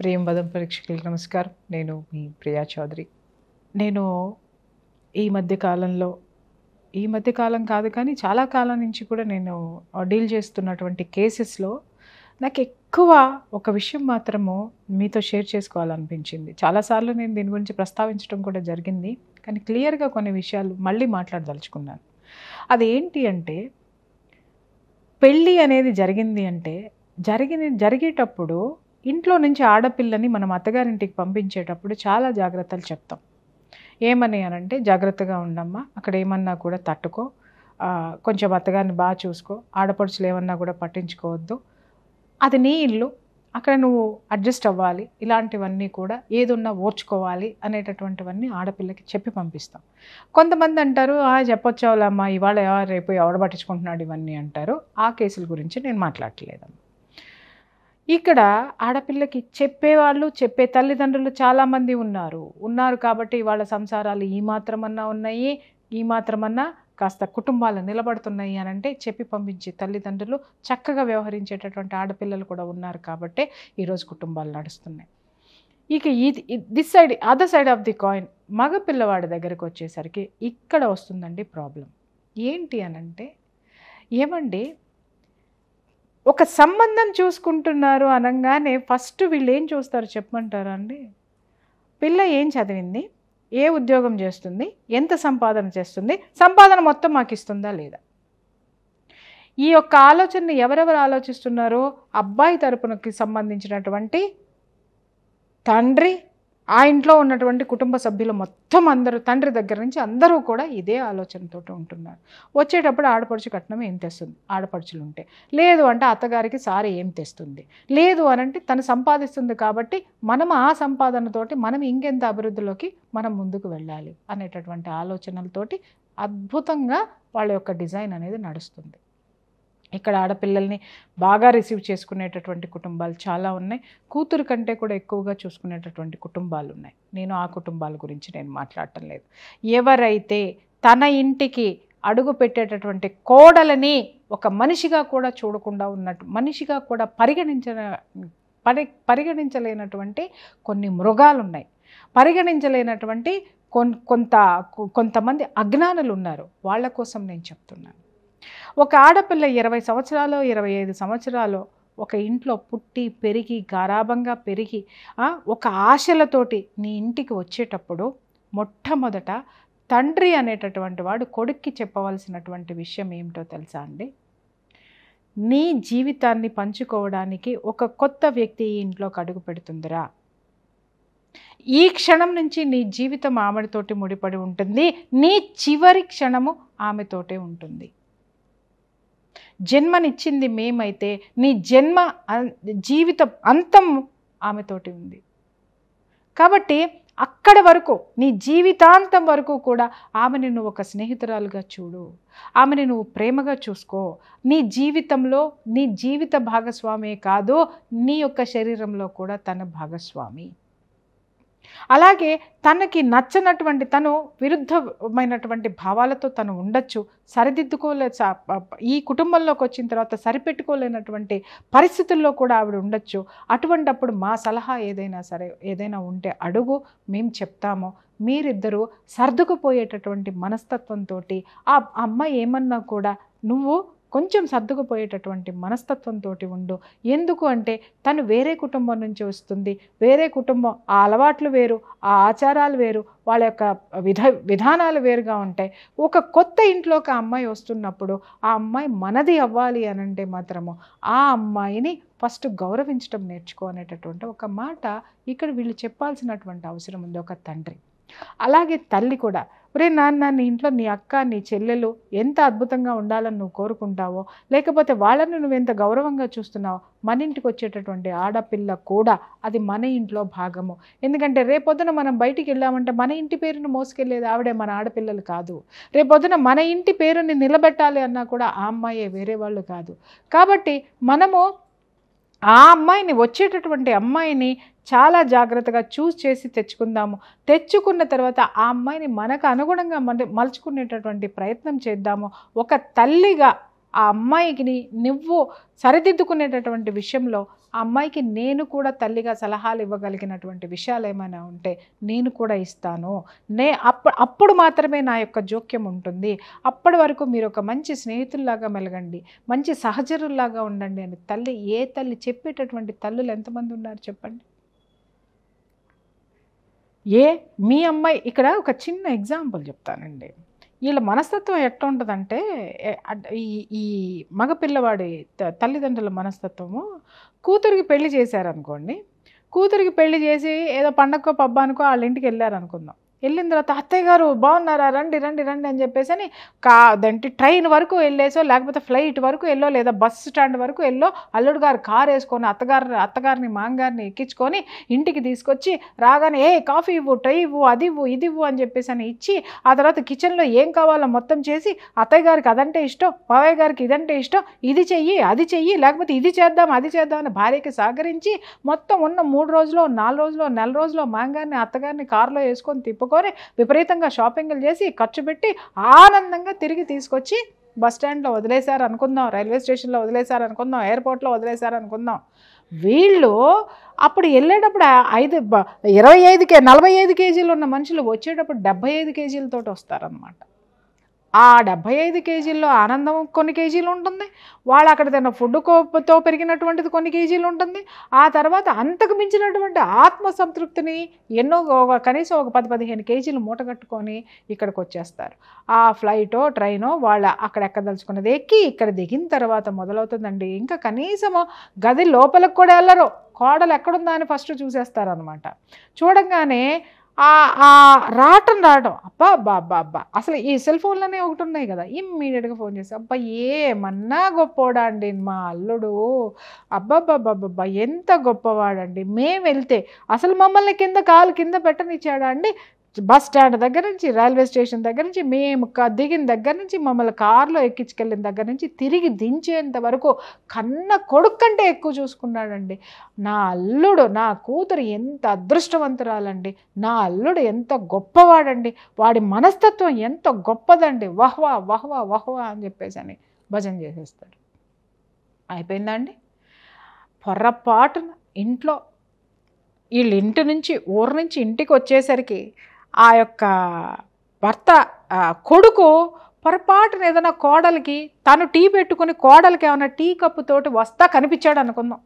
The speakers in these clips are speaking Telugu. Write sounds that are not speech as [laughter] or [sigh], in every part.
ప్రేమ వదం పరీక్షకులకు నమస్కారం నేను మీ ప్రియా చౌదరి నేను ఈ మధ్య కాలంలో ఈ మధ్య కాలం కాదు కానీ చాలా కాలం నుంచి కూడా నేను డీల్ చేస్తున్నటువంటి కేసెస్లో నాకు ఎక్కువ ఒక విషయం మాత్రము మీతో షేర్ చేసుకోవాలనిపించింది చాలాసార్లు నేను దీని గురించి ప్రస్తావించడం కూడా జరిగింది కానీ క్లియర్గా కొన్ని విషయాలు మళ్ళీ మాట్లాడదలుచుకున్నాను అది ఏంటి అంటే పెళ్ళి అనేది జరిగింది అంటే జరిగిన జరిగేటప్పుడు ఇంట్లో నుంచి ఆడపిల్లని మనం అత్తగారింటికి పంపించేటప్పుడు చాలా జాగ్రత్తలు చెప్తాం ఏమని అనంటే జాగ్రత్తగా ఉండమ్మా అక్కడ ఏమన్నా కూడా తట్టుకో కొంచెం అత్తగారిని బాగా చూసుకో ఆడపడుచులు ఏమన్నా కూడా పట్టించుకోవద్దు అది నీ ఇల్లు అక్కడ నువ్వు అడ్జస్ట్ అవ్వాలి ఇలాంటివన్నీ కూడా ఏదున్నా ఓర్చుకోవాలి అనేటటువంటివన్నీ ఆడపిల్లకి చెప్పి పంపిస్తాం కొంతమంది అంటారు ఆ చెప్పొచ్చావులమ్మా ఇవాళ రేపు ఎవడ పట్టించుకుంటున్నాడు ఇవన్నీ అంటారు ఆ కేసుల గురించి నేను మాట్లాడలేదమ్మా ఇక్కడ ఆడపిల్లకి చెప్పేవాళ్ళు చెప్పే తల్లిదండ్రులు చాలామంది ఉన్నారు ఉన్నారు కాబట్టి వాళ్ళ సంసారాలు ఈ మాత్రమన్నా ఉన్నాయి ఈ మాత్రమన్నా కాస్త కుటుంబాలు నిలబడుతున్నాయి అని అంటే చెప్పి పంపించే తల్లిదండ్రులు చక్కగా వ్యవహరించేటటువంటి ఆడపిల్లలు కూడా ఉన్నారు కాబట్టే ఈరోజు కుటుంబాలు నడుస్తున్నాయి ఇక ఇది this side other side of the coin మగ పిల్లవాడి దగ్గరకు వచ్చేసరికి ఇక్కడ వస్తుందండి ప్రాబ్లం ఏంటి అనంటే ఏమండి ఒక సంబంధం చూసుకుంటున్నారు అనగానే ఫస్ట్ వీళ్ళు ఏం చూస్తారు చెప్పమంటారా అండి పిల్ల ఏం చదివింది ఏ ఉద్యోగం చేస్తుంది ఎంత సంపాదన చేస్తుంది సంపాదన మొత్తం మాకు ఇస్తుందా లేదా ఈ యొక్క ఆలోచనని ఎవరెవరు ఆలోచిస్తున్నారో అబ్బాయి తరపునకి సంబంధించినటువంటి తండ్రి ఆ ఇంట్లో ఉన్నటువంటి కుటుంబ సభ్యులు మొత్తం అందరూ తండ్రి దగ్గర నుంచి అందరూ కూడా ఇదే ఆలోచనతో ఉంటున్నారు వచ్చేటప్పుడు ఆడపడుచు కట్నం ఏం తెస్తుంది ఆడపడుచులు ఉంటే లేదు అంటే అత్తగారికి సారి ఏం తెస్తుంది లేదు అనంటే తను సంపాదిస్తుంది కాబట్టి మనం ఆ సంపాదనతోటి మనం ఇంకెంత అభివృద్ధిలోకి మనం ముందుకు వెళ్ళాలి అనేటటువంటి ఆలోచనలతోటి అద్భుతంగా వాళ్ళ యొక్క డిజైన్ అనేది నడుస్తుంది ఇక్కడ ఆడపిల్లల్ని బాగా రిసీవ్ చేసుకునేటటువంటి కుటుంబాలు చాలా ఉన్నాయి కూతురు కంటే కూడా ఎక్కువగా చూసుకునేటటువంటి కుటుంబాలు ఉన్నాయి నేను ఆ కుటుంబాల గురించి నేను మాట్లాడటం లేదు ఎవరైతే తన ఇంటికి అడుగు పెట్టేటటువంటి కోడలని ఒక మనిషిగా కూడా చూడకుండా ఉన్నట్టు మనిషిగా కూడా పరిగణించ పరి పరిగణించలేనటువంటి కొన్ని మృగాలు ఉన్నాయి పరిగణించలేనటువంటి కొంత కొంతమంది అజ్ఞానులు ఉన్నారు వాళ్ళ కోసం నేను చెప్తున్నాను ఒక ఆడపిల్ల ఇరవై సంవత్సరాలు ఇరవై ఐదు సంవత్సరాలు ఒక ఇంట్లో పుట్టి పెరిగి గారాభంగా పెరిగి ఒక ఆశలతోటి నీ ఇంటికి వచ్చేటప్పుడు మొట్టమొదట తండ్రి అనేటటువంటి వాడు కొడుక్కి చెప్పవలసినటువంటి విషయం ఏమిటో తెలుసా అండి నీ జీవితాన్ని పంచుకోవడానికి ఒక కొత్త వ్యక్తి ఈ ఇంట్లోకి అడుగు పెడుతుందిరా ఈ క్షణం నుంచి నీ జీవితం ఆమెతోటి ముడిపడి ఉంటుంది నీ చివరి క్షణము ఆమెతోటే ఉంటుంది జన్మనిచ్చింది మేమైతే నీ జన్మ జీవితం అంతం ఆమెతోటి ఉంది కాబట్టి అక్కడ వరకు నీ జీవితాంతం వరకు కూడా ఆమెను నువ్వు ఒక స్నేహితురాలుగా చూడు ఆమెను నువ్వు ప్రేమగా చూసుకో నీ జీవితంలో నీ జీవిత భాగస్వామే కాదు నీ యొక్క శరీరంలో కూడా తన భాగస్వామి అలాగే తనకి నచ్చనటువంటి తను విరుద్ధమైనటువంటి భావాలతో తను ఉండొచ్చు సరిదిద్దుకోలే ఈ కుటుంబంలోకి వచ్చిన తర్వాత సరిపెట్టుకోలేనటువంటి పరిస్థితుల్లో కూడా ఆవిడ ఉండొచ్చు అటువంటప్పుడు మా సలహా ఏదైనా సరే ఏదైనా ఉంటే అడుగు మేము చెప్తాము మీరిద్దరూ సర్దుకుపోయేటటువంటి మనస్తత్వంతో ఆ అమ్మాయి ఏమన్నా కూడా నువ్వు కొంచెం సర్దుకుపోయేటటువంటి మనస్తత్వంతో ఉండు ఎందుకు అంటే తను వేరే కుటుంబం నుంచి వస్తుంది వేరే కుటుంబం ఆ అలవాట్లు వేరు ఆ ఆచారాలు వేరు వాళ్ళ యొక్క విధ విధానాలు వేరుగా ఉంటాయి ఒక కొత్త ఇంట్లో ఒక అమ్మాయి వస్తున్నప్పుడు ఆ అమ్మాయి మనది అవ్వాలి అని అంటే మాత్రము ఆ అమ్మాయిని ఫస్ట్ గౌరవించడం నేర్చుకో అనేటటువంటి ఒక మాట ఇక్కడ వీళ్ళు చెప్పాల్సినటువంటి అవసరం ఉంది ఒక తండ్రి అలాగే తల్లి కూడా ఒరే నాన్న నీ ఇంట్లో నీ అక్క నీ చెల్లెలు ఎంత అద్భుతంగా ఉండాలని నువ్వు కోరుకుంటావో లేకపోతే వాళ్ళని ఎంత గౌరవంగా చూస్తున్నావో మన ఇంటికి వచ్చేటటువంటి ఆడపిల్ల కూడా అది మన ఇంట్లో భాగము ఎందుకంటే రేపొద్దున మనం బయటికి వెళ్ళామంటే మన ఇంటి పేరును మోసుకెళ్ళేది ఆవిడే మన ఆడపిల్లలు కాదు రేపొద్దున మన ఇంటి పేరుని నిలబెట్టాలి అన్నా కూడా ఆ అమ్మాయే వేరే వాళ్ళు కాదు కాబట్టి మనము ఆ అమ్మాయిని వచ్చేటటువంటి అమ్మాయిని చాలా జాగ్రత్తగా చూస్ చేసి తెచ్చుకుందాము తెచ్చుకున్న తర్వాత ఆ అమ్మాయిని మనకు అనుగుణంగా మన మలుచుకునేటటువంటి ప్రయత్నం చేద్దాము ఒక తల్లిగా ఆ అమ్మాయికి నువ్వు సరిదిద్దుకునేటటువంటి విషయంలో ఆ అమ్మాయికి నేను కూడా తల్లిగా సలహాలు ఇవ్వగలిగినటువంటి విషయాలు ఏమైనా ఉంటే నేను కూడా ఇస్తాను నే అప్ప అప్పుడు మాత్రమే నా యొక్క జోక్యం ఉంటుంది అప్పటి వరకు మీరు ఒక మంచి స్నేహితుల్లాగా మెలగండి మంచి సహచరుల్లాగా ఉండండి అని తల్లి ఏ తల్లి చెప్పేటటువంటి తల్లులు ఎంతమంది ఉన్నారు చెప్పండి ఏ మీ అమ్మాయి ఇక్కడ ఒక చిన్న ఎగ్జాంపుల్ చెప్తానండి వీళ్ళ మనస్తత్వం ఎట్లా ఉంటుందంటే ఈ ఈ మగపిల్లవాడి తల్లిదండ్రుల మనస్తత్వము కూతురికి పెళ్లి చేశారనుకోండి కూతురికి పెళ్లి చేసి ఏదో పండగకో పబ్బానికో వాళ్ళ ఇంటికి వెళ్ళారనుకుందాం వెళ్ళిన తర్వాత అత్తయ్య గారు బాగున్నారా రండి రండి రండి అని చెప్పేసి అని దంటి ట్రైన్ వరకు వెళ్ళేసో లేకపోతే ఫ్లైట్ వరకు వెళ్ళో లేదా బస్ స్టాండ్ వరకు వెళ్ళో అల్లుడు గారు కారు వేసుకొని అత్తగారు అత్తగారిని మాంగారిని ఎక్కించుకొని ఇంటికి తీసుకొచ్చి రాగానే ఏ కాఫీ ఇవ్వు ట్రై ఇవ్వు అది ఇవ్వు ఇది ఇవ్వు అని చెప్పేసి అని ఇచ్చి ఆ తర్వాత కిచెన్లో ఏం కావాలో మొత్తం చేసి అత్తయ్య గారికి అదంటే ఇష్టం మావయ్య గారికి ఇదంటే ఇష్టం ఇది చెయ్యి అది చెయ్యి లేకపోతే ఇది చేద్దాం అది చేద్దాం అని భార్యకి సహకరించి మొత్తం ఉన్న మూడు రోజులు నాలుగు రోజులు నెల రోజులు మాంగారిని అత్తగారిని కారులో వేసుకొని తిప్పుకొని కొనుక్కొని విపరీతంగా షాపింగ్లు చేసి ఖర్చు పెట్టి ఆనందంగా తిరిగి తీసుకొచ్చి బస్ స్టాండ్లో వదిలేశారు అనుకుందాం రైల్వే స్టేషన్లో వదిలేశారు అనుకుందాం ఎయిర్పోర్ట్లో వదిలేశారు అనుకుందాం వీళ్ళు అప్పుడు వెళ్ళేటప్పుడు ఐదు ఇరవై ఐదు కే నలభై ఐదు కేజీలు ఉన్న మనుషులు వచ్చేటప్పుడు డెబ్బై ఐదు కేజీలతోటి వస్తారనమాట ఆ డెబ్బై ఐదు కేజీల్లో ఆనందం కొన్ని కేజీలు ఉంటుంది వాళ్ళు అక్కడ తిన్న ఫుడ్ కోపతో పెరిగినటువంటిది కొన్ని కేజీలు ఉంటుంది ఆ తర్వాత అంతకు మించినటువంటి ఆత్మ సంతృప్తిని ఎన్నో కనీసం ఒక పది పదిహేను కేజీలు మూటగట్టుకొని ఇక్కడికి వచ్చేస్తారు ఆ ఫ్లైటో ట్రైనో వాళ్ళ అక్కడ ఎక్కదలుచుకున్నది ఎక్కి ఇక్కడ దిగిన తర్వాత మొదలవుతుందండి ఇంకా కనీసము గది లోపలికి కూడా వెళ్ళరు కోడలు ఎక్కడుందా అని ఫస్ట్ చూసేస్తారనమాట చూడంగానే ఆ రావటం రావటం అబ్బా అబ్బా అబ్బా అబ్బా అసలు ఈ సెల్ ఫోన్లోనే ఒకటి ఉన్నాయి కదా ఇమ్మీడియట్గా ఫోన్ చేసి అబ్బా ఏమన్నా గొప్పవాడా అండి మా అల్లుడు అబ్బాబ్బాబ్బాబ్బా ఎంత గొప్పవాడండి మేము వెళ్తే అసలు మమ్మల్ని కింద కాలు కింద పెట్టనిచ్చాడా అండి బస్ స్టాండ్ దగ్గర నుంచి రైల్వే స్టేషన్ దగ్గర నుంచి మేము దిగిన దగ్గర నుంచి మమ్మల్ని కారులో ఎక్కించుకెళ్ళిన దగ్గర నుంచి తిరిగి దించేంత వరకు కన్న కంటే ఎక్కువ చూసుకున్నాడండి నా అల్లుడు నా కూతురు ఎంత అదృష్టవంతురాలండి నా అల్లుడు ఎంత గొప్పవాడండి వాడి మనస్తత్వం ఎంత గొప్పదండి వహ్వా వహ్వా వహ్వా అని చెప్పేసి అని భజన చేసేస్తాడు అయిపోయిందండి పొర్రపాటున ఇంట్లో వీళ్ళు ఇంటి నుంచి ఊరు నుంచి ఇంటికి వచ్చేసరికి ఆ యొక్క భర్త కొడుకు పొరపాటున ఏదైనా కోడలికి తను టీ పెట్టుకుని కోడలికి ఏమైనా టీ కప్పు తోటి వస్తా కనిపించాడు అనుకుందాం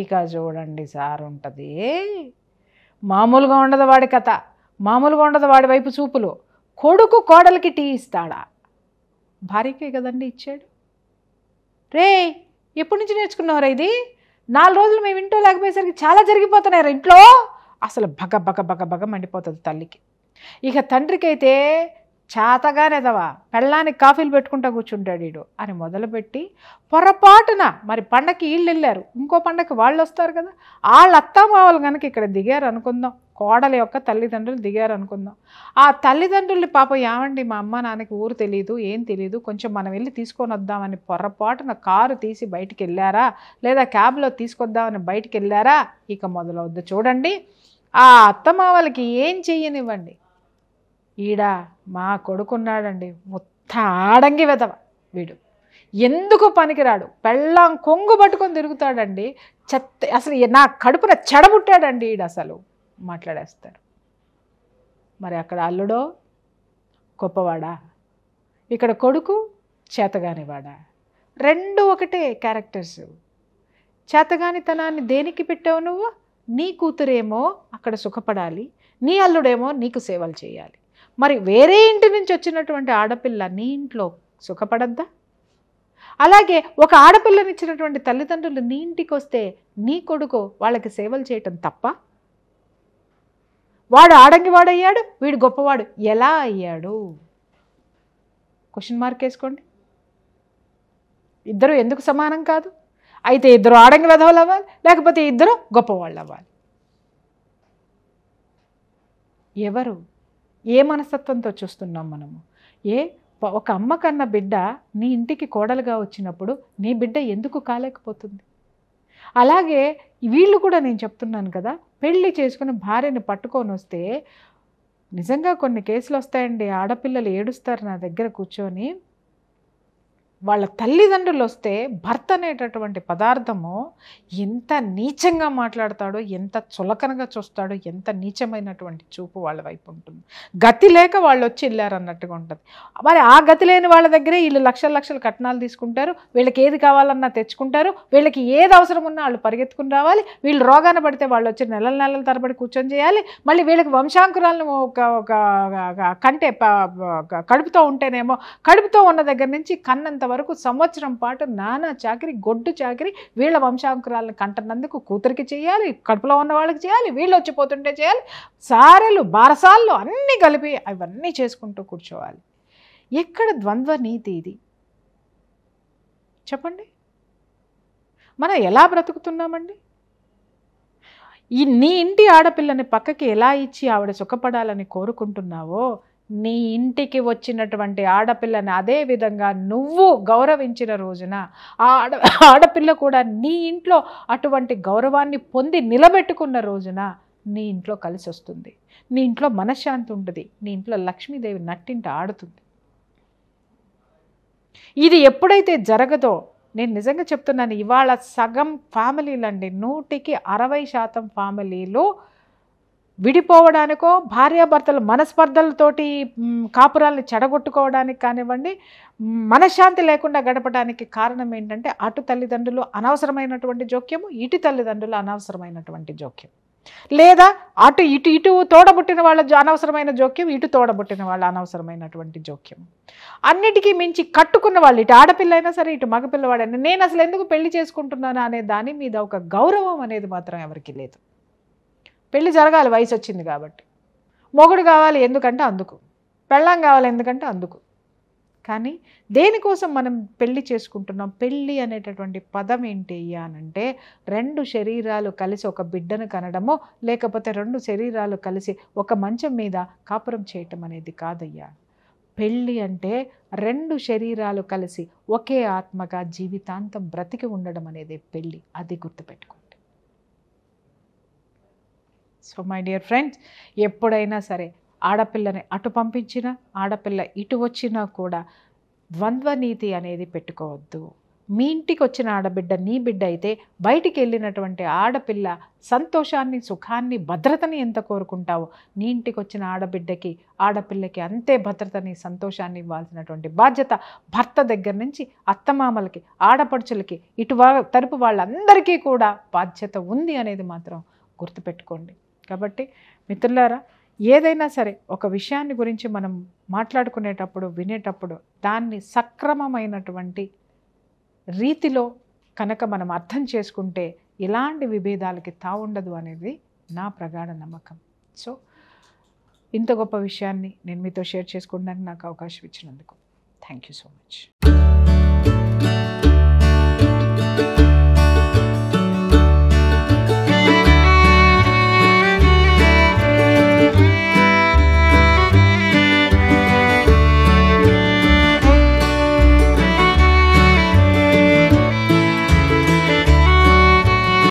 ఇక చూడండి సార్ ఉంటుంది మామూలుగా ఉండదు వాడి కథ మామూలుగా ఉండదు వాడి వైపు చూపులు కొడుకు కోడలికి టీ ఇస్తాడా భార్యకే కదండి ఇచ్చాడు రే ఎప్పటి నుంచి నేర్చుకున్నారా ఇది నాలుగు రోజులు మేము ఇంట్లో లేకపోయేసరికి చాలా జరిగిపోతున్నాయి ఇంట్లో అసలు బగ బగ బగ బగ మండిపోతుంది తల్లికి ఇక తండ్రికైతే చేతగానేదవా పెళ్ళానికి కాఫీలు పెట్టుకుంటా కూర్చుంటాడు ఈడు అని మొదలుపెట్టి పొరపాటున మరి పండగకి వీళ్ళు వెళ్ళారు ఇంకో పండగకి వాళ్ళు వస్తారు కదా వాళ్ళు అత్తామావలు కనుక ఇక్కడ దిగారు అనుకుందాం కోడల యొక్క తల్లిదండ్రులు దిగారు అనుకుందాం ఆ తల్లిదండ్రులు పాప ఏమండి మా అమ్మ నాన్నకి ఊరు తెలియదు ఏం తెలియదు కొంచెం మనం వెళ్ళి తీసుకొని వద్దామని పొరపాటున కారు తీసి బయటికి వెళ్ళారా లేదా క్యాబ్లో తీసుకొద్దామని బయటికి వెళ్ళారా ఇక మొదలవుద్దు చూడండి ఆ అత్తమావలకి ఏం చెయ్యనివ్వండి ఈడ మా కొడుకున్నాడండి మొత్త ఆడంగి వెదవ వీడు ఎందుకు పనికిరాడు పెళ్ళాం కొంగు పట్టుకొని తిరుగుతాడండి చెత్త అసలు నా కడుపున చెడబుట్టాడండి ఈడు అసలు మాట్లాడేస్తారు మరి అక్కడ అల్లుడో గొప్పవాడా ఇక్కడ కొడుకు చేతగానివాడా రెండు ఒకటే క్యారెక్టర్స్ చేతగానితనాన్ని దేనికి పెట్టావు నువ్వు నీ కూతురేమో అక్కడ సుఖపడాలి నీ అల్లుడేమో నీకు సేవలు చేయాలి మరి వేరే ఇంటి నుంచి వచ్చినటువంటి ఆడపిల్ల నీ ఇంట్లో సుఖపడద్దా అలాగే ఒక ఆడపిల్లని ఇచ్చినటువంటి తల్లిదండ్రులు నీ ఇంటికి వస్తే నీ కొడుకు వాళ్ళకి సేవలు చేయటం తప్ప వాడు ఆడంగివాడయ్యాడు వీడు గొప్పవాడు ఎలా అయ్యాడు క్వశ్చన్ మార్క్ వేసుకోండి ఇద్దరు ఎందుకు సమానం కాదు అయితే ఇద్దరు ఆడంగి వెధవులు అవ్వాలి లేకపోతే ఇద్దరు గొప్పవాళ్ళు అవ్వాలి ఎవరు ఏ మనస్తత్వంతో చూస్తున్నాం మనము ఏ ఒక అమ్మ కన్న బిడ్డ నీ ఇంటికి కోడలుగా వచ్చినప్పుడు నీ బిడ్డ ఎందుకు కాలేకపోతుంది అలాగే వీళ్ళు కూడా నేను చెప్తున్నాను కదా పెళ్ళి చేసుకుని భార్యని పట్టుకొని వస్తే నిజంగా కొన్ని కేసులు వస్తాయండి ఆడపిల్లలు ఏడుస్తారు నా దగ్గర కూర్చొని వాళ్ళ తల్లిదండ్రులు వస్తే భర్త అనేటటువంటి పదార్థము ఎంత నీచంగా మాట్లాడతాడో ఎంత చులకనగా చూస్తాడో ఎంత నీచమైనటువంటి చూపు వాళ్ళ వైపు ఉంటుంది గతి లేక వాళ్ళు వచ్చి వెళ్ళారన్నట్టుగా ఉంటుంది మరి ఆ గతి లేని వాళ్ళ దగ్గరే వీళ్ళు లక్షల లక్షల కట్నాలు తీసుకుంటారు వీళ్ళకి ఏది కావాలన్నా తెచ్చుకుంటారు వీళ్ళకి ఏది అవసరం ఉన్నా వాళ్ళు పరిగెత్తుకుని రావాలి వీళ్ళు రోగాన పడితే వాళ్ళు వచ్చి నెలల నెలల తరబడి కూర్చొని చేయాలి మళ్ళీ వీళ్ళకి వంశాంకురాలను ఒక ఒక కంటే కడుపుతో ఉంటేనేమో కడుపుతో ఉన్న దగ్గర నుంచి కన్నంత వరకు సంవత్సరం పాటు నానా చాకరి గొడ్డు చాకరి వీళ్ళ వంశాంకురాలను కంటనందుకు కూతురికి చేయాలి కడుపులో ఉన్న వాళ్ళకి చేయాలి వీళ్ళు వచ్చిపోతుంటే చేయాలి సారెలు బారసాల్లో అన్నీ కలిపి అవన్నీ చేసుకుంటూ కూర్చోవాలి ఎక్కడ ద్వంద్వ నీతి ఇది చెప్పండి మనం ఎలా బ్రతుకుతున్నామండి ఈ నీ ఇంటి ఆడపిల్లని పక్కకి ఎలా ఇచ్చి ఆవిడ సుఖపడాలని కోరుకుంటున్నావో నీ ఇంటికి వచ్చినటువంటి ఆడపిల్లని అదే విధంగా నువ్వు గౌరవించిన రోజున ఆ ఆడ [laughs] ఆడపిల్ల కూడా నీ ఇంట్లో అటువంటి గౌరవాన్ని పొంది నిలబెట్టుకున్న రోజున నీ ఇంట్లో కలిసి వస్తుంది నీ ఇంట్లో మనశ్శాంతి ఉంటుంది నీ ఇంట్లో లక్ష్మీదేవి నట్టింట ఆడుతుంది ఇది ఎప్పుడైతే జరగదో నేను నిజంగా చెప్తున్నాను ఇవాళ సగం ఫ్యామిలీలు అండి నూటికి అరవై శాతం ఫ్యామిలీలు విడిపోవడానికో భార్యాభర్తలు మనస్పర్ధలతోటి కాపురాలను చెడగొట్టుకోవడానికి కానివ్వండి మనశ్శాంతి లేకుండా గడపడానికి కారణం ఏంటంటే అటు తల్లిదండ్రులు అనవసరమైనటువంటి జోక్యము ఇటు తల్లిదండ్రులు అనవసరమైనటువంటి జోక్యం లేదా అటు ఇటు ఇటు తోడబుట్టిన వాళ్ళ అనవసరమైన జోక్యం ఇటు తోడబుట్టిన వాళ్ళ అనవసరమైనటువంటి జోక్యం అన్నిటికీ మించి కట్టుకున్న వాళ్ళు ఇటు ఆడపిల్ల అయినా సరే ఇటు మగపిల్లవాడైనా నేను అసలు ఎందుకు పెళ్లి చేసుకుంటున్నాను అనే దాని మీద ఒక గౌరవం అనేది మాత్రం ఎవరికీ లేదు పెళ్లి జరగాలి వయసు వచ్చింది కాబట్టి మొగుడు కావాలి ఎందుకంటే అందుకు పెళ్ళం కావాలి ఎందుకంటే అందుకు కానీ దేనికోసం మనం పెళ్ళి చేసుకుంటున్నాం పెళ్ళి అనేటటువంటి పదం ఏంటి అనంటే రెండు శరీరాలు కలిసి ఒక బిడ్డను కనడమో లేకపోతే రెండు శరీరాలు కలిసి ఒక మంచం మీద కాపురం చేయటం అనేది కాదయ్యా పెళ్ళి అంటే రెండు శరీరాలు కలిసి ఒకే ఆత్మగా జీవితాంతం బ్రతికి ఉండడం అనేది పెళ్ళి అది గుర్తుపెట్టుకో సో మై డియర్ ఫ్రెండ్స్ ఎప్పుడైనా సరే ఆడపిల్లని అటు పంపించినా ఆడపిల్ల ఇటు వచ్చినా కూడా ద్వంద్వ నీతి అనేది పెట్టుకోవద్దు మీ ఇంటికి వచ్చిన ఆడబిడ్డ నీ బిడ్డ అయితే బయటికి వెళ్ళినటువంటి ఆడపిల్ల సంతోషాన్ని సుఖాన్ని భద్రతని ఎంత కోరుకుంటావో నీ ఇంటికి వచ్చిన ఆడబిడ్డకి ఆడపిల్లకి అంతే భద్రతని సంతోషాన్ని ఇవ్వాల్సినటువంటి బాధ్యత భర్త దగ్గర నుంచి అత్తమామలకి ఆడపడుచులకి ఇటు తరపు వాళ్ళందరికీ కూడా బాధ్యత ఉంది అనేది మాత్రం గుర్తుపెట్టుకోండి కాబట్టి మిత్రులారా ఏదైనా సరే ఒక విషయాన్ని గురించి మనం మాట్లాడుకునేటప్పుడు వినేటప్పుడు దాన్ని సక్రమమైనటువంటి రీతిలో కనుక మనం అర్థం చేసుకుంటే ఎలాంటి విభేదాలకి తావుండదు అనేది నా ప్రగాఢ నమ్మకం సో ఇంత గొప్ప విషయాన్ని నేను మీతో షేర్ చేసుకుంటానికి నాకు అవకాశం ఇచ్చినందుకు థ్యాంక్ యూ సో మచ్